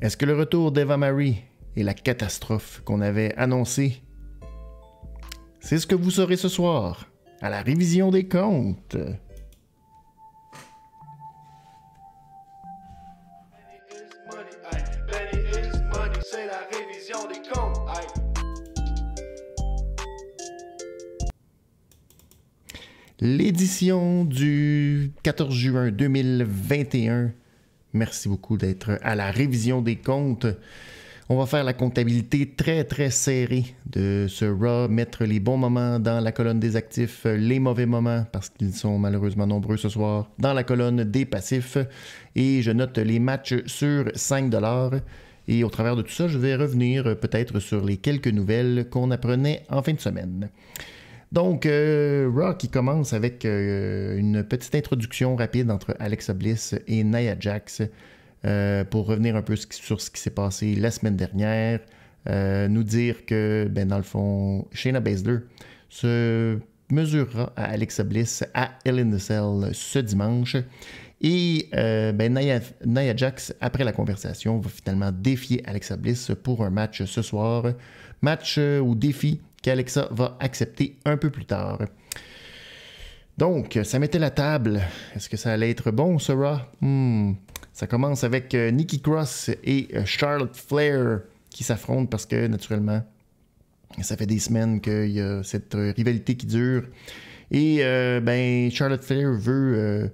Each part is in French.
Est-ce que le retour d'Eva Marie est la catastrophe qu'on avait annoncée? C'est ce que vous saurez ce soir, à la révision des comptes. L'édition du 14 juin 2021 Merci beaucoup d'être à la révision des comptes. On va faire la comptabilité très très serrée de ce RAW, mettre les bons moments dans la colonne des actifs, les mauvais moments, parce qu'ils sont malheureusement nombreux ce soir, dans la colonne des passifs. Et je note les matchs sur 5 Et au travers de tout ça, je vais revenir peut-être sur les quelques nouvelles qu'on apprenait en fin de semaine. Donc, euh, Rock qui commence avec euh, une petite introduction rapide entre Alexa Bliss et Nia Jax euh, pour revenir un peu sur ce qui s'est passé la semaine dernière, nous dire que, ben, dans le fond, Shayna Baszler se mesurera à Alexa Bliss à Ellen in Cell ce dimanche. Et ben, Nia, Jax, après la conversation, va finalement défier Alexa Bliss pour un match ce soir. Match ou défi qu'Alexa va accepter un peu plus tard. Donc, ça mettait la table. Est-ce que ça allait être bon, ce hmm. Ça commence avec Nicky euh, Nikki Cross et euh, Charlotte Flair qui s'affrontent parce que, naturellement, ça fait des semaines qu'il y a cette euh, rivalité qui dure. Et, ben, Charlotte Flair veut,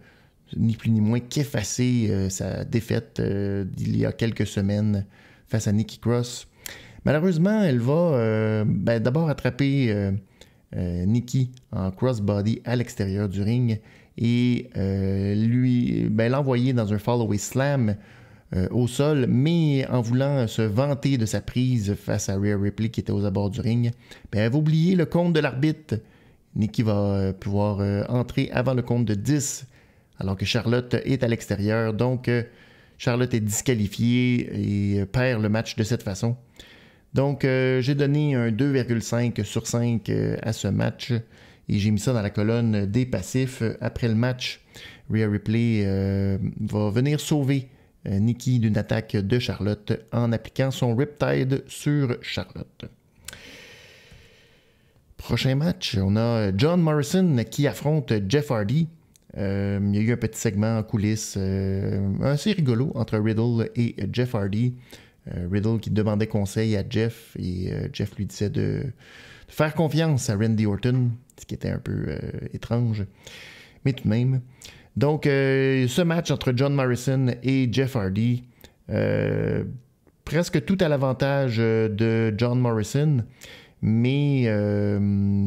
ni plus ni moins, qu'effacer sa défaite d'il y a quelques semaines face à Nikki Cross. Malheureusement, elle va euh, ben, d'abord attraper euh, euh, Nikki en crossbody à l'extérieur du ring et lui ben, l'envoyer dans un follow slam au sol, mais en voulant se vanter de sa prise face à Rhea Ripley qui était aux abords du ring, ben, elle va oublier le compte de l'arbitre. Nikki va pouvoir entrer avant le compte de 10, alors que Charlotte est à l'extérieur. Donc, Charlotte est disqualifiée et perd le match de cette façon. Donc, euh, j'ai donné un 2,5 sur 5 euh, à ce match et j'ai mis ça dans la colonne des passifs. Après le match, Rhea Ripley euh, va venir sauver Nikki d'une attaque de Charlotte en appliquant son Riptide sur Charlotte. Prochain match, on a John Morrison qui affronte Jeff Hardy. il y a eu un petit segment en coulisses assez rigolo entre Riddle et Jeff Hardy. Euh, Riddle qui demandait conseil à Jeff et euh, Jeff lui disait de, faire confiance à Randy Orton, ce qui était un peu euh, étrange, mais tout de même. Donc, ce match entre John Morrison et Jeff Hardy, presque tout à l'avantage de John Morrison, mais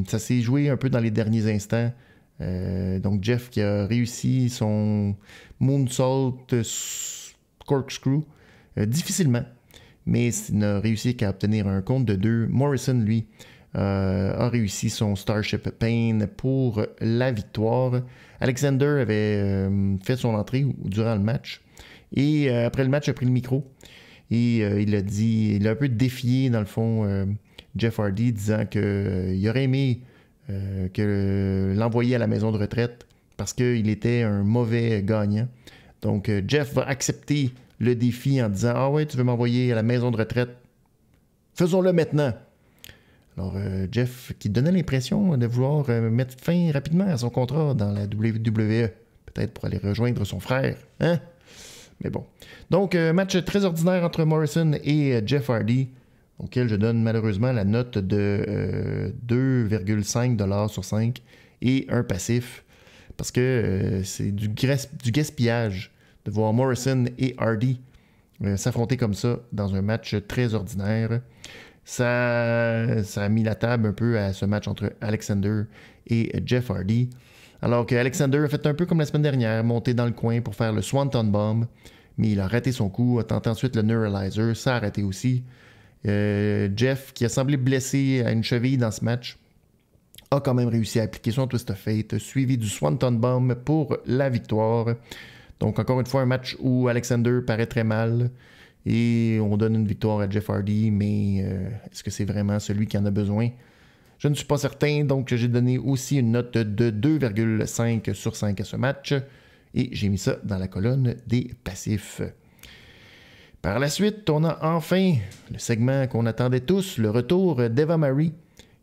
ça s'est joué un peu dans les derniers instants. donc Jeff qui a réussi son moonsault corkscrew difficilement mais il n'a réussi qu'à obtenir un compte de deux. Morrison, lui, euh, a réussi son Starship Pain pour la victoire. Alexander avait euh, fait son entrée durant le match et euh, après le match a pris le micro et il a dit, il a un peu défié dans le fond Jeff Hardy disant qu'il aurait aimé que l'envoyer à la maison de retraite parce qu'il était un mauvais gagnant. Donc Jeff va accepter le défi en disant Ah ouais, tu veux m'envoyer à la maison de retraite Faisons-le maintenant. Alors, euh, Jeff, qui donnait l'impression de vouloir euh, mettre fin rapidement à son contrat dans la WWE, peut-être pour aller rejoindre son frère, hein? Mais bon. Donc, euh, match très ordinaire entre Morrison et Jeff Hardy, auquel je donne malheureusement la note de 2,5$ sur 5 et un passif, parce que c'est du gaspillage de voir Morrison et Hardy euh, s'affronter comme ça dans un match très ordinaire. Ça, ça a mis la table un peu à ce match entre Alexander et Jeff Hardy. Alors que Alexander a fait un peu comme la semaine dernière, monter dans le coin pour faire le Swanton Bomb, mais il a raté son coup, a tenté ensuite le Neuralizer, ça a raté aussi. Euh, Jeff, qui a semblé blessé à une cheville dans ce match, a quand même réussi à appliquer son Twist of Fate, suivi du Swanton Bomb pour la victoire. Donc, encore une fois, un match où Alexander paraît très mal et on donne une victoire à Jeff Hardy, mais euh, est-ce que c'est vraiment celui qui en a besoin? Je ne suis pas certain, donc j'ai donné aussi une note de 2,5 sur 5 à ce match et j'ai mis ça dans la colonne des passifs. Par la suite, on a enfin le segment qu'on attendait tous, le retour d'Eva Marie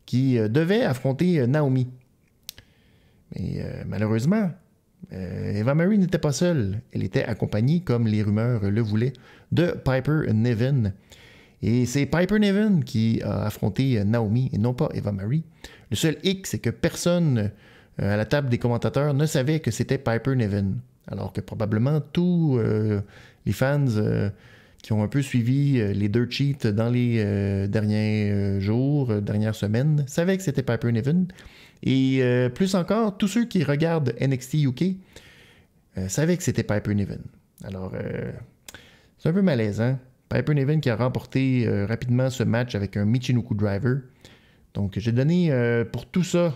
qui euh, devait affronter euh, Naomi. Mais malheureusement, euh, Eva Marie n'était pas seule. Elle était accompagnée, comme les rumeurs le voulaient, de Piper Nevin. Et c'est Piper Nevin qui a affronté Naomi et non pas Eva Marie. Le seul hic, c'est que personne euh, à la table des commentateurs ne savait que c'était Piper Nevin. Alors que probablement tous euh, les fans qui ont un peu suivi les deux cheats dans les derniers jours, dernières semaines, savaient que c'était Piper Nevin. Et euh, plus encore, tous ceux qui regardent NXT UK euh, savaient que c'était Piper Niven. Alors, euh, c'est un peu malaisant. Piper Niven qui a remporté rapidement ce match avec un Michinoku Driver. Donc, j'ai donné pour tout ça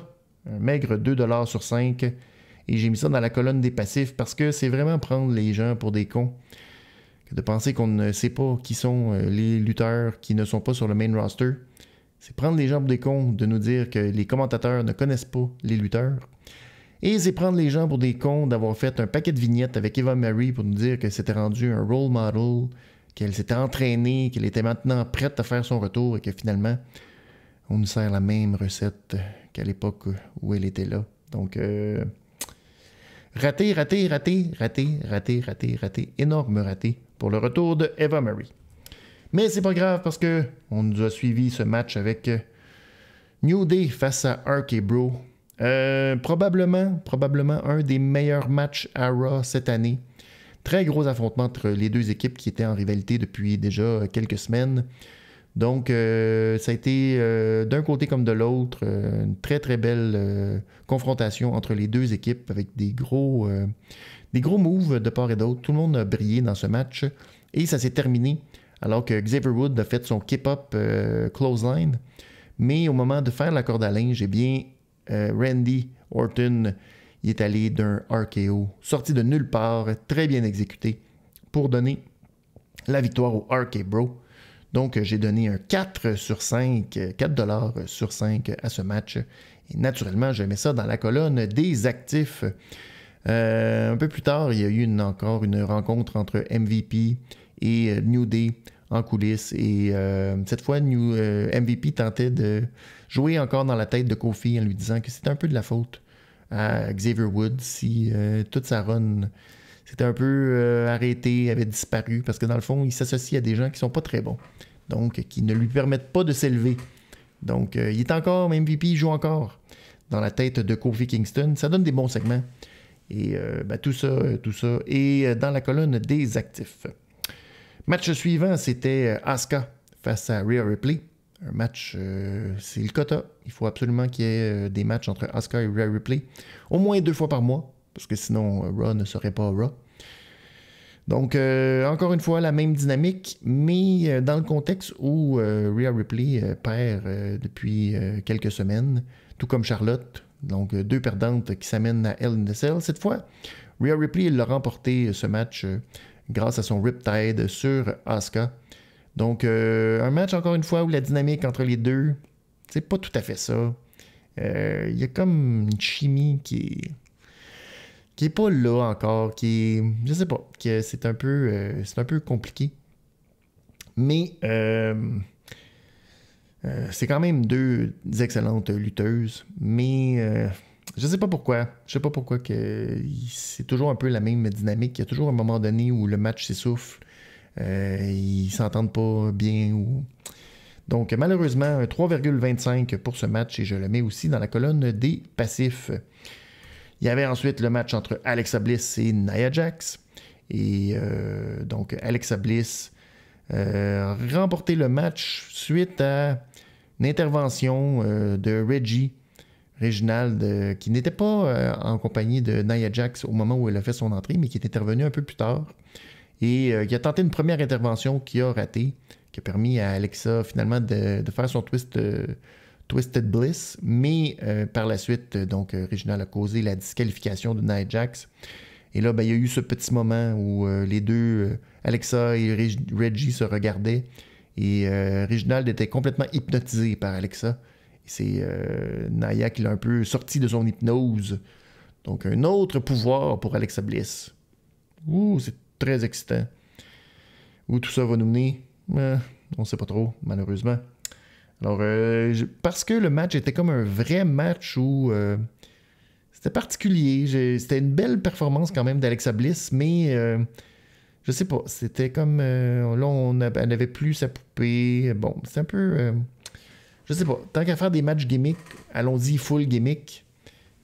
un maigre 2$ sur 5. Et j'ai mis ça dans la colonne des passifs parce que c'est vraiment prendre les gens pour des cons de penser qu'on ne sait pas qui sont les lutteurs qui ne sont pas sur le main roster. C'est prendre les gens pour des cons de nous dire que les commentateurs ne connaissent pas les lutteurs. Et c'est prendre les gens pour des cons d'avoir fait un paquet de vignettes avec Eva Marie pour nous dire que s'était rendu un role model, qu'elle s'était entraînée, qu'elle était maintenant prête à faire son retour et que finalement, on nous sert la même recette qu'à l'époque où elle était là. Donc, euh, raté, raté, raté, raté, raté, raté, raté, énorme raté pour le retour de Eva Marie. Mais c'est pas grave parce que on nous a suivi ce match avec euh, New Day face à Ark Bro. Euh, probablement, probablement un des meilleurs matchs à Raw cette année. Très gros affrontement entre les deux équipes qui étaient en rivalité depuis déjà euh, quelques semaines. Donc, ça a été d'un côté comme de l'autre une très très belle confrontation entre les deux équipes avec des gros, des gros moves de part et d'autre. Tout le monde a brillé dans ce match et ça s'est terminé alors que Xavier Wood a fait son keep-up Clothesline ». Mais au moment de faire la corde à linge, eh bien, euh, Randy Orton est allé d'un RKO, sorti de nulle part, très bien exécuté, pour donner la victoire au RK Bro. Donc, euh, j'ai donné un 4 sur 5, 4 euh, dollars sur 5 à ce match. Et naturellement, je mets ça dans la colonne des actifs. un peu plus tard, il y a eu encore une rencontre entre MVP et euh, New Day en coulisses. Et euh, cette fois, euh, MVP tentait de jouer encore dans la tête de Kofi en lui disant que c'était un peu de la faute à Xavier Woods si toute sa run s'était un peu arrêtée, avait disparu, parce que dans le fond, il s'associe à des gens qui sont pas très bons, donc qui ne lui permettent pas de s'élever. Donc, il est encore MVP, il joue encore dans la tête de Kofi Kingston. Ça donne des bons segments. Et ben, tout ça, tout ça et dans la colonne des actifs. Match suivant, c'était euh, Asuka face à Rhea Ripley. Un match, euh, c'est le quota. Il faut absolument qu'il y ait euh, des matchs entre Asuka et Rhea Ripley. Au moins deux fois par mois, parce que sinon Raw ne serait pas Raw. Donc, encore une fois, la même dynamique, mais dans le contexte où Rhea Ripley perd depuis quelques semaines, tout comme Charlotte. Donc, deux perdantes qui s'amènent à Hell in Cette fois, Rhea Ripley, l'a remporté ce match grâce à son Riptide sur Asuka. Donc, euh, un match, encore une fois, où la dynamique entre les deux, c'est pas tout à fait ça. Il euh, y a comme une chimie qui qui est pas là encore, qui je sais pas, que c'est un peu, euh, c'est un peu compliqué. Mais c'est quand même deux excellentes lutteuses, mais je sais pas pourquoi. Je sais pas pourquoi que c'est toujours un peu la même dynamique. Il y a toujours un moment donné où le match s'essouffle. Euh, ils s'entendent pas bien ou. Donc malheureusement, 3,25 pour ce match et je le mets aussi dans la colonne des passifs. Il y avait ensuite le match entre Alexa Bliss et Nia Jax. Et euh, donc Alexa Bliss a euh, remporté le match suite à une intervention euh, de Reggie Reginald, qui n'était pas euh, en compagnie de Nia Jax au moment où elle a fait son entrée, mais qui est intervenu un peu plus tard et qui euh, a tenté une première intervention qui a raté, qui a permis à Alexa finalement de, faire son twist euh, Twisted Bliss, mais par la suite, donc Reginald a causé la disqualification de Nia Jax. Et là, ben, il y a eu ce petit moment où les deux, Alexa et Reggie, se regardaient et Reginald était complètement hypnotisé par Alexa. C'est Naya qui l'a un peu sorti de son hypnose. Donc un autre pouvoir pour Alexa Bliss. Ouh, c'est très excitant. Où tout ça va nous mener, euh, on ne sait pas trop, malheureusement. Alors, euh, parce que le match était comme un vrai match où euh, c'était particulier. C'était une belle performance quand même d'Alexa Bliss, mais je sais pas, c'était comme là on n'avait plus sa poupée. Bon, c'est un peu je sais pas. Tant qu'à faire des matchs gimmick, allons-y full gimmick.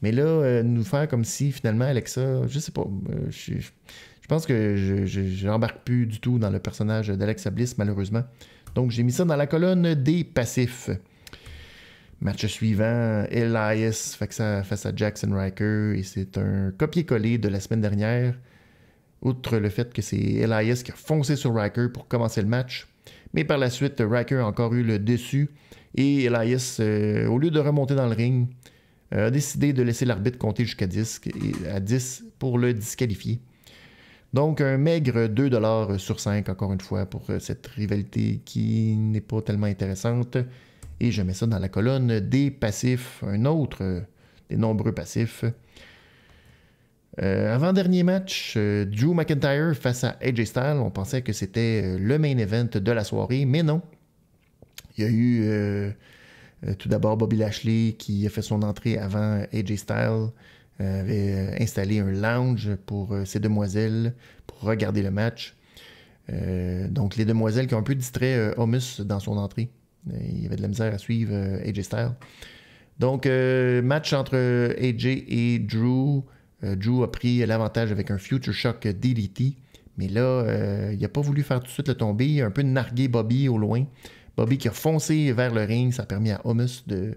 Mais là, euh, nous faire comme si finalement Alexa, je sais pas. Euh, je, pense que je n'embarque plus du tout dans le personnage d'Alexa Bliss, malheureusement. Donc j'ai mis ça dans la colonne des passifs. Match suivant, Elias face à, face à Jackson Riker. Et c'est un copier-coller de la semaine dernière. Outre le fait que c'est Elias qui a foncé sur Riker pour commencer le match. Mais par la suite, Riker a encore eu le dessus et Elias, euh, au lieu de remonter dans le ring, euh, a décidé de laisser l'arbitre compter jusqu'à 10, pour le disqualifier. Donc un maigre 2$ sur 5, encore une fois, pour euh, cette rivalité qui n'est pas tellement intéressante. Et je mets ça dans la colonne des passifs, un autre des nombreux passifs. Avant-dernier match, Drew McIntyre face à AJ Styles. On pensait que c'était le main event de la soirée, mais non. Il y a eu euh, euh, tout d'abord Bobby Lashley qui a fait son entrée avant AJ Styles, euh, avait installé un lounge pour ces demoiselles pour regarder le match. donc les demoiselles qui ont un peu distrait Homus dans son entrée. il y avait de la misère à suivre AJ Styles. Donc match entre AJ et Drew. Drew a pris l'avantage avec un Future Shock DDT. Mais là, il n'a pas voulu faire tout de suite le tomber. Il a un peu nargué Bobby au loin. Bobby qui a foncé vers le ring, ça a permis à Homus de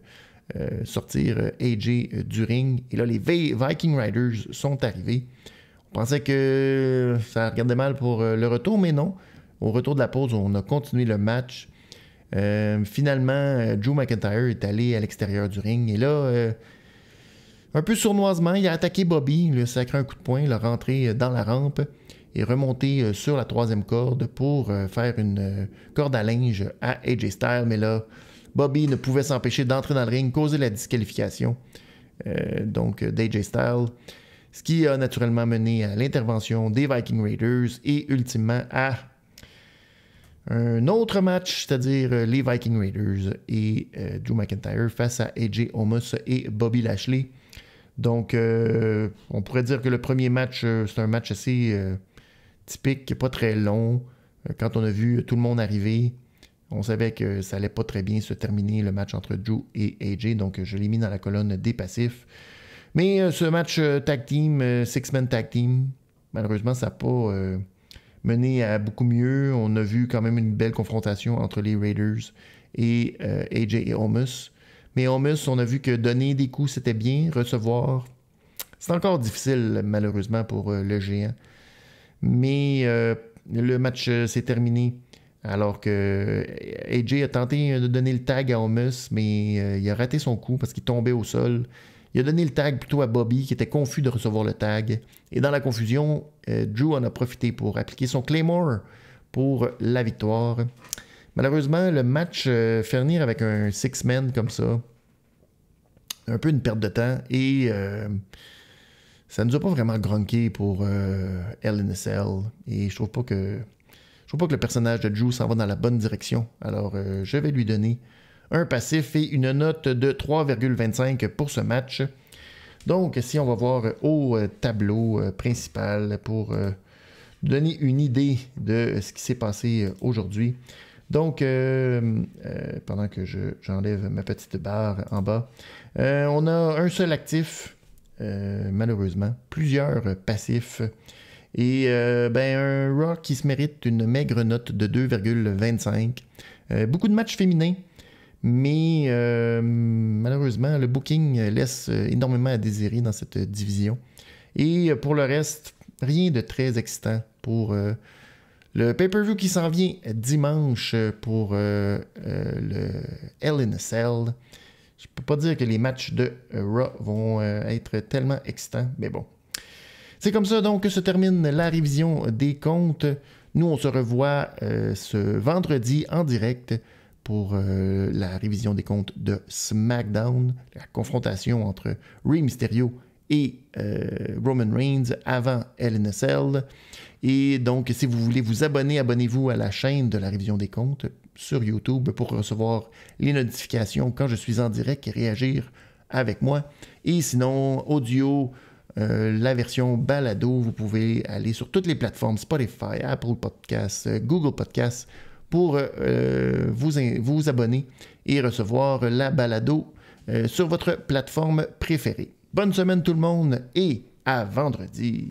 euh, sortir euh, AJ euh, du ring. Et là, les Viking Riders sont arrivés. On pensait que ça regardait mal pour le retour, mais non. Au retour de la pause, on a continué le match. finalement, Drew McIntyre est allé à l'extérieur du ring. Et là, un peu sournoisement, il a attaqué Bobby, il a sacré un coup de poing, il a rentré dans la rampe et remonter euh, sur la troisième corde pour euh, faire une euh, corde à linge à AJ Styles. Mais là, Bobby ne pouvait s'empêcher d'entrer dans le ring, causer la disqualification d'AJ Styles, ce qui a naturellement mené à l'intervention des Viking Raiders et ultimement à un autre match, c'est-à-dire les Viking Raiders et Drew McIntyre face à AJ Omos et Bobby Lashley. Donc, on pourrait dire que le premier match, c'est un match assez typique, qui n'est pas très long. Euh, quand on a vu tout le monde arriver, on savait que ça n'allait pas très bien se terminer le match entre Drew et AJ, donc je l'ai mis dans la colonne des passifs. Mais euh, ce match euh, tag team, six men tag team, malheureusement, ça n'a pas mené à beaucoup mieux. On a vu quand même une belle confrontation entre les Raiders et AJ et Omus. Mais Omus, on a vu que donner des coups, c'était bien, recevoir, c'est encore difficile malheureusement pour le géant mais euh, le match euh, s'est terminé. Alors que euh, AJ a tenté de donner le tag à Omus, mais il a raté son coup parce qu'il tombait au sol. Il a donné le tag plutôt à Bobby, qui était confus de recevoir le tag. Et dans la confusion, Drew en a profité pour appliquer son Claymore pour la victoire. Malheureusement, le match euh, finir avec un six-man comme ça, un peu une perte de temps. Et ça nous a pas vraiment grunqué pour euh, LNSL. Et je trouve pas que. Je trouve pas que le personnage de Ju s'en va dans la bonne direction. Alors euh, je vais lui donner un passif et une note de 3,25 pour ce match. Donc, si on va voir au euh, tableau euh, principal pour donner une idée de ce qui s'est passé aujourd'hui. Donc, pendant que j'enlève ma petite barre en bas, on a un seul actif euh, malheureusement, plusieurs passifs. Et euh, ben, un Raw qui se mérite une maigre note de 2,25. Euh, beaucoup de matchs féminins, mais malheureusement, le booking laisse énormément à désirer dans cette division. Et pour le reste, rien de très excitant pour le pay-per-view qui s'en vient dimanche pour le Hell je peux pas dire que les matchs de Raw vont euh, être tellement excitants, mais bon. C'est comme ça donc que se termine la révision des comptes. Nous, on se revoit euh, ce vendredi en direct pour euh, la révision des comptes de SmackDown, la confrontation entre Rey Mysterio et Roman Reigns avant LNSL. Et donc, si vous voulez vous abonner, abonnez-vous à la chaîne de la révision des comptes, sur YouTube pour recevoir les notifications quand je suis en direct et réagir avec moi. Et sinon, audio, euh, la version balado, vous pouvez aller sur toutes les plateformes Spotify, Apple Podcasts, euh, Google Podcasts pour euh, vous, vous abonner et recevoir la balado sur votre plateforme préférée. Bonne semaine tout le monde et à vendredi.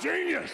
genius!